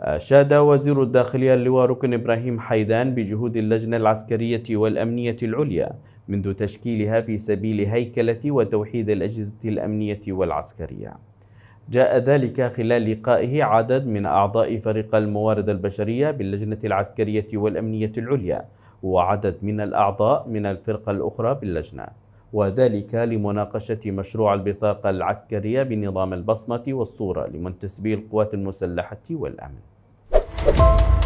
أشاد وزير الداخلية اللواء ركن إبراهيم حيدان بجهود اللجنة العسكرية والأمنية العليا منذ تشكيلها في سبيل هيكلة وتوحيد الأجهزة الأمنية والعسكرية جاء ذلك خلال لقائه عدد من أعضاء فريق الموارد البشرية باللجنة العسكرية والأمنية العليا وعدد من الأعضاء من الفرقة الأخرى باللجنة وذلك لمناقشة مشروع البطاقة العسكرية بنظام البصمة والصورة لمنتسبي القوات المسلحة والأمن.